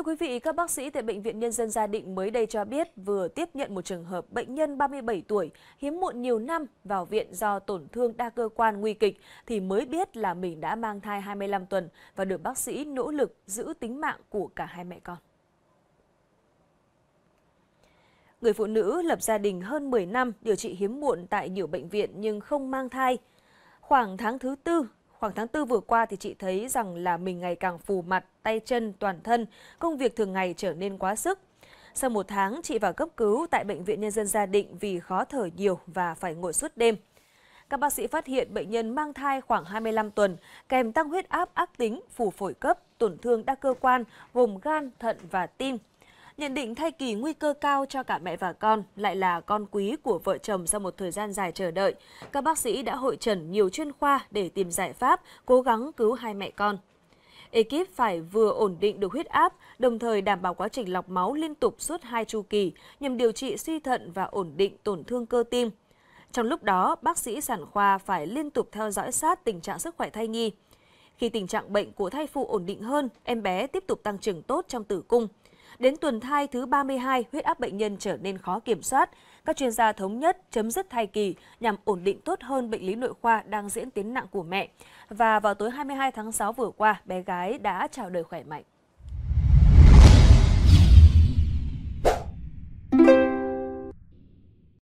Thưa quý vị, các bác sĩ tại Bệnh viện Nhân dân Gia Định mới đây cho biết vừa tiếp nhận một trường hợp bệnh nhân 37 tuổi hiếm muộn nhiều năm vào viện do tổn thương đa cơ quan nguy kịch thì mới biết là mình đã mang thai 25 tuần và được bác sĩ nỗ lực giữ tính mạng của cả hai mẹ con. Người phụ nữ lập gia đình hơn 10 năm điều trị hiếm muộn tại nhiều bệnh viện nhưng không mang thai. Khoảng tháng thứ tư, khoảng tháng 4 vừa qua thì chị thấy rằng là mình ngày càng phù mặt, tay chân, toàn thân, công việc thường ngày trở nên quá sức. Sau một tháng, chị vào cấp cứu tại Bệnh viện Nhân dân Gia Định vì khó thở nhiều và phải ngồi suốt đêm. Các bác sĩ phát hiện bệnh nhân mang thai khoảng 25 tuần, kèm tăng huyết áp ác tính, phù phổi cấp, tổn thương đa cơ quan, gồm gan, thận và tim – Nhận định thai kỳ nguy cơ cao cho cả mẹ và con lại là con quý của vợ chồng sau một thời gian dài chờ đợi, các bác sĩ đã hội trần nhiều chuyên khoa để tìm giải pháp, cố gắng cứu hai mẹ con. Ekip phải vừa ổn định được huyết áp, đồng thời đảm bảo quá trình lọc máu liên tục suốt hai chu kỳ nhằm điều trị suy thận và ổn định tổn thương cơ tim. Trong lúc đó, bác sĩ sản khoa phải liên tục theo dõi sát tình trạng sức khỏe thai nhi. Khi tình trạng bệnh của thai phụ ổn định hơn, em bé tiếp tục tăng trưởng tốt trong tử cung – Đến tuần thai thứ 32, huyết áp bệnh nhân trở nên khó kiểm soát. Các chuyên gia thống nhất chấm dứt thai kỳ nhằm ổn định tốt hơn bệnh lý nội khoa đang diễn tiến nặng của mẹ. Và vào tối 22 tháng 6 vừa qua, bé gái đã chào đời khỏe mạnh.